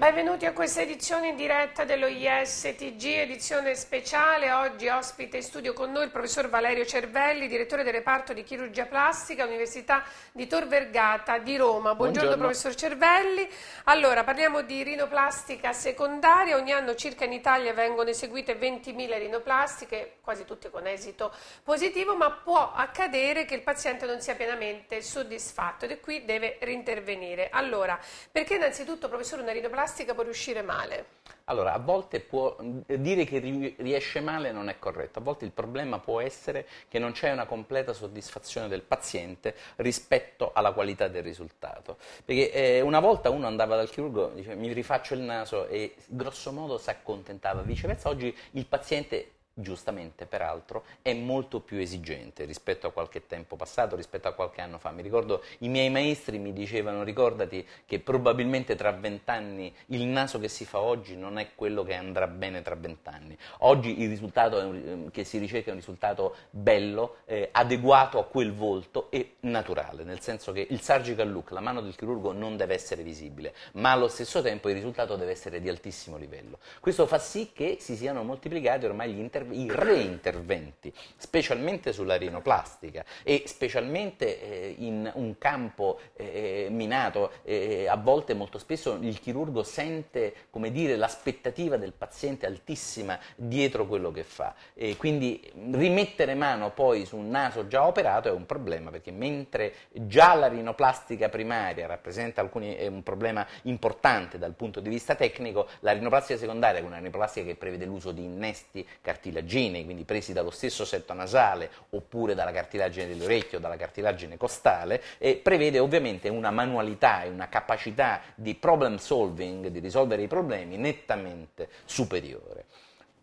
Benvenuti a questa edizione in diretta dello ISTG, edizione speciale. Oggi ospite in studio con noi il professor Valerio Cervelli, direttore del reparto di chirurgia plastica, Università di Tor Vergata di Roma. Buongiorno, Buongiorno. professor Cervelli. Allora, parliamo di rinoplastica secondaria. Ogni anno circa in Italia vengono eseguite 20.000 rinoplastiche, quasi tutte con esito positivo, ma può accadere che il paziente non sia pienamente soddisfatto ed è qui deve rintervenire. Allora, perché innanzitutto, professore, una rinoplastica plastica può riuscire male? Allora, a volte può dire che riesce male non è corretto, a volte il problema può essere che non c'è una completa soddisfazione del paziente rispetto alla qualità del risultato. Perché eh, una volta uno andava dal chirurgo, diceva mi rifaccio il naso e grosso modo si accontentava, viceversa oggi il paziente giustamente peraltro, è molto più esigente rispetto a qualche tempo passato, rispetto a qualche anno fa. Mi ricordo i miei maestri mi dicevano ricordati che probabilmente tra vent'anni il naso che si fa oggi non è quello che andrà bene tra vent'anni. Oggi il risultato un, ehm, che si ricerca è un risultato bello, eh, adeguato a quel volto e naturale, nel senso che il surgical look, la mano del chirurgo non deve essere visibile, ma allo stesso tempo il risultato deve essere di altissimo livello. Questo fa sì che si siano moltiplicati ormai gli interventi i reinterventi, specialmente sulla rinoplastica e specialmente eh, in un campo eh, eh, minato, eh, a volte molto spesso il chirurgo sente dire, l'aspettativa del paziente altissima dietro quello che fa. E quindi rimettere mano poi su un naso già operato è un problema, perché mentre già la rinoplastica primaria rappresenta alcuni, un problema importante dal punto di vista tecnico, la rinoplastica secondaria è una rinoplastica che prevede l'uso di innesti cartilaginosi cartilagine, quindi presi dallo stesso setto nasale oppure dalla cartilagine dell'orecchio, dalla cartilagine costale, e prevede ovviamente una manualità e una capacità di problem solving, di risolvere i problemi nettamente superiore.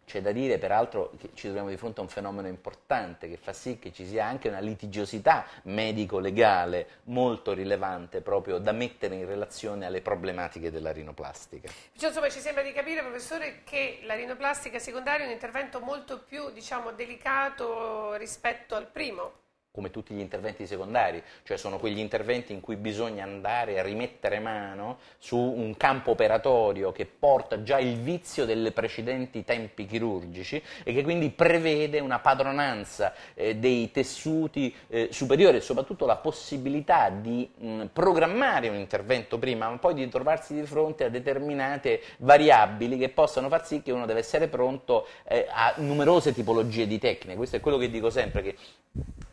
C'è da dire peraltro che ci troviamo di fronte a un fenomeno importante che fa sì che ci sia anche una litigiosità medico-legale molto rilevante proprio da mettere in relazione alle problematiche della rinoplastica. Cioè, insomma ci sembra di capire professore che la rinoplastica secondaria è un intervento molto più diciamo, delicato rispetto al primo come tutti gli interventi secondari, cioè sono quegli interventi in cui bisogna andare a rimettere mano su un campo operatorio che porta già il vizio delle precedenti tempi chirurgici e che quindi prevede una padronanza eh, dei tessuti eh, superiori e soprattutto la possibilità di mh, programmare un intervento prima, ma poi di trovarsi di fronte a determinate variabili che possano far sì che uno deve essere pronto eh, a numerose tipologie di tecniche. Questo è quello che dico sempre, che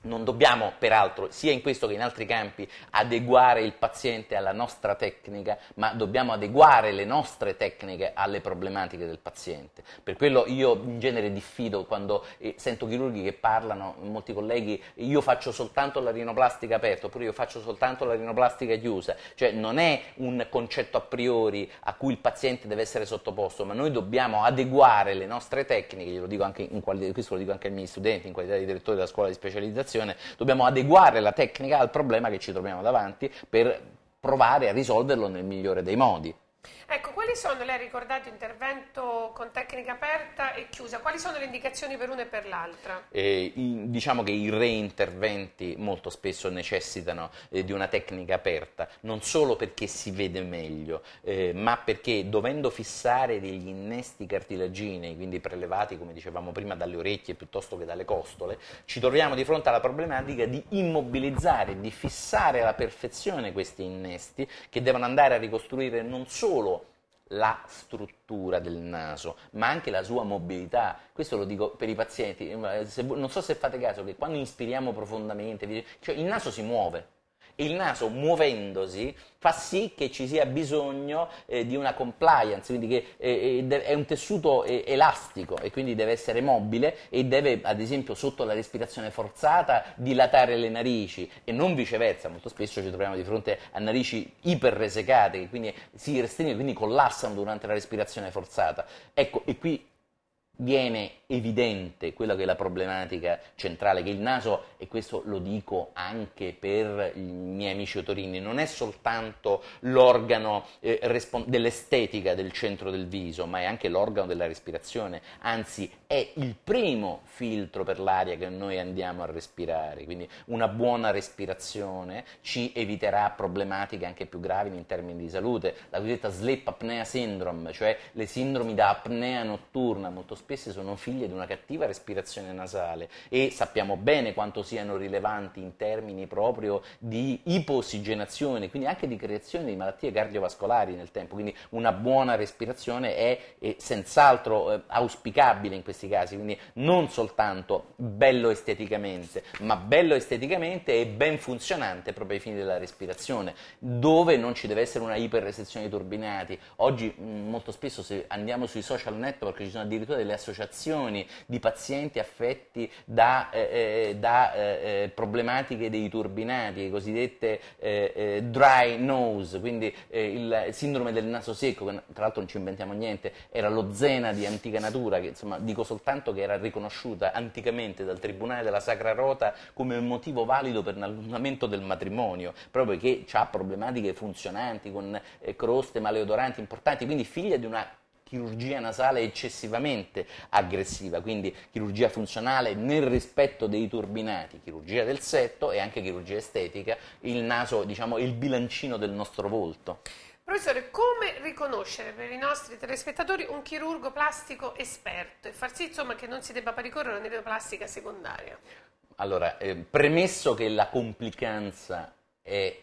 non dobbiamo, peraltro, sia in questo che in altri campi, adeguare il paziente alla nostra tecnica, ma dobbiamo adeguare le nostre tecniche alle problematiche del paziente. Per quello io in genere diffido quando eh, sento chirurghi che parlano, molti colleghi, io faccio soltanto la rinoplastica aperta, oppure io faccio soltanto la rinoplastica chiusa. Cioè non è un concetto a priori a cui il paziente deve essere sottoposto, ma noi dobbiamo adeguare le nostre tecniche, glielo dico anche in qualità, questo lo dico anche ai miei studenti, in qualità di direttore della scuola di specializzazione, situazione, dobbiamo adeguare la tecnica al problema che ci troviamo davanti per provare a risolverlo nel migliore dei modi. Ecco, quali sono, lei ha ricordato intervento con tecnica aperta e chiusa, quali sono le indicazioni per una e per l'altra? Eh, diciamo che i reinterventi molto spesso necessitano eh, di una tecnica aperta, non solo perché si vede meglio, eh, ma perché dovendo fissare degli innesti cartilaginei, quindi prelevati come dicevamo prima dalle orecchie piuttosto che dalle costole, ci troviamo di fronte alla problematica di immobilizzare, di fissare alla perfezione questi innesti che devono andare a ricostruire non solo la struttura del naso, ma anche la sua mobilità. Questo lo dico per i pazienti, eh, se, non so se fate caso che quando inspiriamo profondamente, cioè il naso si muove, il naso muovendosi fa sì che ci sia bisogno eh, di una compliance, quindi che eh, eh è un tessuto eh, elastico e quindi deve essere mobile e deve, ad esempio, sotto la respirazione forzata dilatare le narici e non viceversa. Molto spesso ci troviamo di fronte a narici iperresecate che quindi si restringono, quindi collassano durante la respirazione forzata. Ecco, e qui viene evidente quella che è la problematica centrale, che il naso, e questo lo dico anche per i miei amici otorini, non è soltanto l'organo eh, respon- dell'estetica del centro del viso, ma è anche l'organo della respirazione, anzi è il primo filtro per l'aria che noi andiamo a respirare, quindi una buona respirazione ci eviterà problematiche anche più gravi in termini di salute, la cosiddetta sleep apnea syndrome, cioè le sindromi da apnea notturna molto spesso spesse sono figlie di una cattiva respirazione nasale e sappiamo bene quanto siano rilevanti in termini proprio di ipossigenazione, quindi anche di creazione di malattie cardiovascolari nel tempo, quindi una buona respirazione è, è senz'altro eh, auspicabile in questi casi, quindi non soltanto bello esteticamente, ma bello esteticamente e ben funzionante proprio ai fini della respirazione, dove non ci deve essere una iperresezione di turbinati. Oggi mm, molto spesso se andiamo sui social network ci sono addirittura delle le associazioni di pazienti affetti da, eh, eh da eh, eh, problematiche dei turbinati, le cosiddette eh, eh dry nose, quindi il sindrome del naso secco, che tra l'altro non ci inventiamo niente, era lo zena di antica natura, che insomma dico soltanto che era riconosciuta anticamente dal Tribunale della Sacra Rota come un motivo valido per l'annullamento del matrimonio, proprio perché ha problematiche funzionanti con croste maleodoranti importanti, quindi figlia di una chirurgia nasale eccessivamente aggressiva, quindi chirurgia funzionale nel rispetto dei turbinati, chirurgia del setto e anche chirurgia estetica, il naso, diciamo, il bilancino del nostro volto. Professore, come riconoscere per i nostri telespettatori un chirurgo plastico esperto e far sì insomma, che non si debba ricorrere a plastica secondaria? Allora, eh, premesso che la complicanza è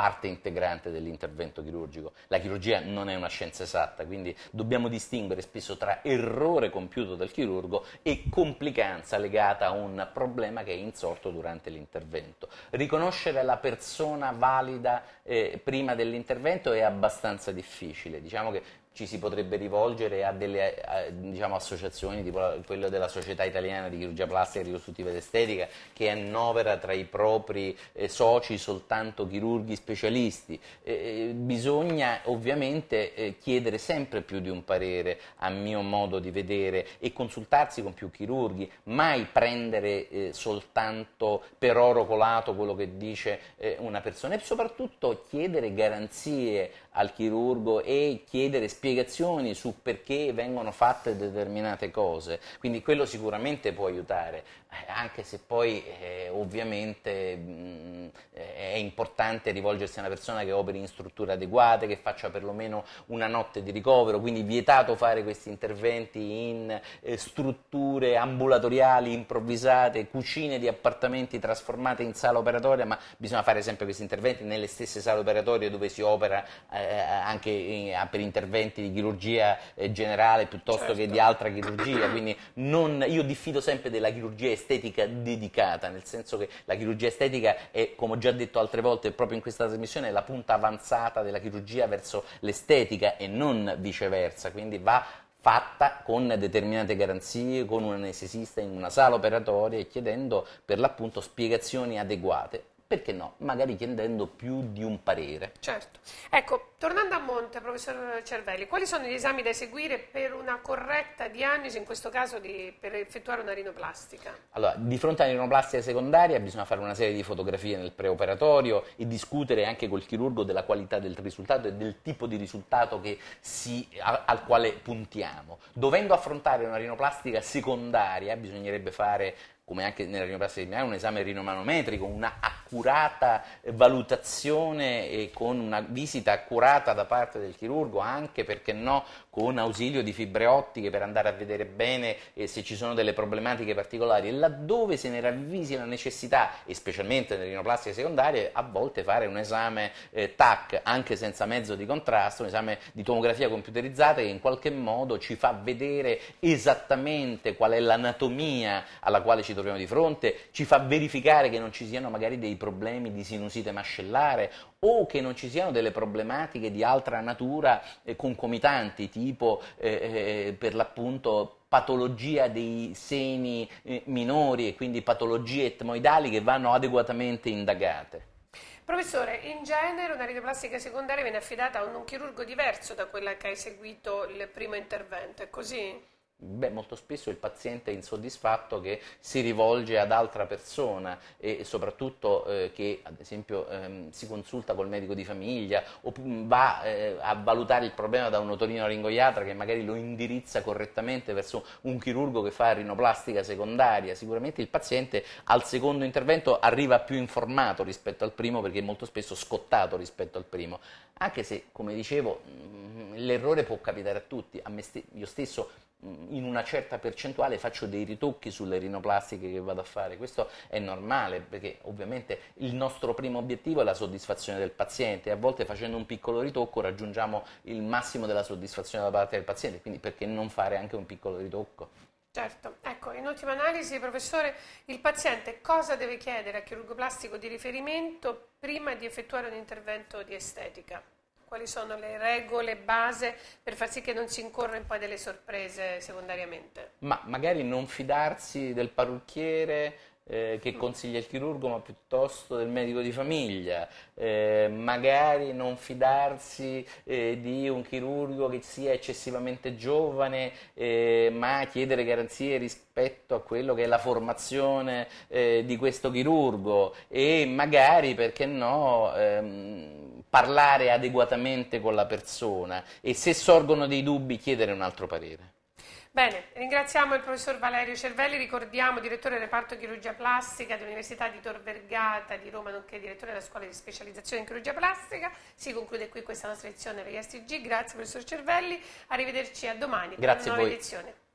parte integrante dell'intervento chirurgico. La chirurgia non è una scienza esatta, quindi dobbiamo distinguere spesso tra errore compiuto dal chirurgo e complicanza legata a un problema che è insorto durante l'intervento. Riconoscere la persona valida eh, prima dell'intervento è abbastanza difficile, diciamo che ci si potrebbe rivolgere a delle a, diciamo, associazioni tipo quella della Società Italiana di Chirurgia Plastica e Ricostruttiva ed Estetica che annovera tra i propri eh, soci soltanto chirurghi specialisti. Eh, eh, bisogna ovviamente eh, chiedere sempre più di un parere, a mio modo di vedere, e consultarsi con più chirurghi, mai prendere eh, soltanto per oro colato quello che dice eh, una persona e soprattutto chiedere garanzie al chirurgo e chiedere spiegazioni su perché vengono fatte determinate cose, quindi quello sicuramente può aiutare, eh, anche se poi eh, ovviamente mh, eh, è importante rivolgersi a una persona che operi in strutture adeguate, che faccia perlomeno una notte di ricovero, quindi vietato fare questi interventi in eh, strutture ambulatoriali improvvisate, cucine di appartamenti trasformate in sala operatoria, ma bisogna fare sempre questi interventi nelle stesse sale operatorie dove si opera eh, anche in, eh, per interventi di chirurgia generale piuttosto certo. che di certo. altra chirurgia, quindi non, io diffido sempre della chirurgia estetica dedicata, nel senso che la chirurgia estetica è, come ho già detto altre volte, proprio in questa trasmissione, la punta avanzata della chirurgia verso l'estetica e non viceversa, quindi va fatta con determinate garanzie, con un anestesista in una sala operatoria e chiedendo per l'appunto spiegazioni adeguate perché no? Magari chiedendo più di un parere. Certo. Ecco, tornando a monte, professor Cervelli, quali sono gli esami da eseguire per una corretta diagnosi, in questo caso di, per effettuare una rinoplastica? Allora, di fronte alla rinoplastica secondaria bisogna fare una serie di fotografie nel preoperatorio e discutere anche col chirurgo della qualità del risultato e del tipo di risultato si, a, al quale puntiamo. Dovendo affrontare una rinoplastica secondaria bisognerebbe fare come anche nella rinoplastica di Milano, un esame rinomanometrico, una accurata valutazione e con una visita accurata da parte del chirurgo, anche perché no, con ausilio di fibre ottiche per andare a vedere bene eh, se ci sono delle problematiche particolari. E laddove se ne ravvisi la necessità, e specialmente nelle rinoplastiche secondarie, a volte fare un esame eh, TAC, anche senza mezzo di contrasto, un esame di tomografia computerizzata che in qualche modo ci fa vedere esattamente qual è l'anatomia alla quale ci troviamo abbiamo di fronte, ci fa verificare che non ci siano magari dei problemi di sinusite mascellare o che non ci siano delle problematiche di altra natura eh, concomitanti, tipo eh, eh, per l'appunto patologia dei seni eh, minori e quindi patologie etmoidali che vanno adeguatamente indagate. Professore, in genere una rinoplastica secondaria viene affidata a un chirurgo diverso da quella che ha eseguito il primo intervento, è così? Beh, molto spesso il paziente è insoddisfatto che si rivolge ad altra persona e soprattutto eh, che ad esempio ehm, si consulta col medico di famiglia o va eh, a valutare il problema da un otorinolaringoiatra che magari lo indirizza correttamente verso un chirurgo che fa rinoplastica secondaria. Sicuramente il paziente al secondo intervento arriva più informato rispetto al primo perché è molto spesso scottato rispetto al primo. Anche se, come dicevo, mm, l'errore può capitare a tutti, a st- io stesso in una certa percentuale faccio dei ritocchi sulle rinoplastiche che vado a fare. Questo è normale perché ovviamente il nostro primo obiettivo è la soddisfazione del paziente a volte facendo un piccolo ritocco raggiungiamo il massimo della soddisfazione da parte del paziente, quindi perché non fare anche un piccolo ritocco? Certo, ecco, in ultima analisi, professore, il paziente cosa deve chiedere al chirurgo plastico di riferimento prima di effettuare un intervento di estetica? quali sono le regole base per far sì che non si incorra poi delle sorprese secondariamente? Ma magari non fidarsi del parrucchiere, eh, che mm. consiglia il chirurgo ma piuttosto del medico di famiglia, eh, magari non fidarsi eh, di un chirurgo che sia eccessivamente giovane eh, ma chiedere garanzie rispetto a quello che è la formazione eh, di questo chirurgo e magari perché no ehm, parlare adeguatamente con la persona e se sorgono dei dubbi chiedere un altro parere. Bene, ringraziamo il professor Valerio Cervelli, ricordiamo direttore del reparto chirurgia plastica dell'Università di Tor Vergata di Roma, nonché direttore della scuola di specializzazione in chirurgia plastica. Si conclude qui questa nostra lezione per gli STG. Grazie professor Cervelli, arrivederci a domani Grazie per una nuova edizione.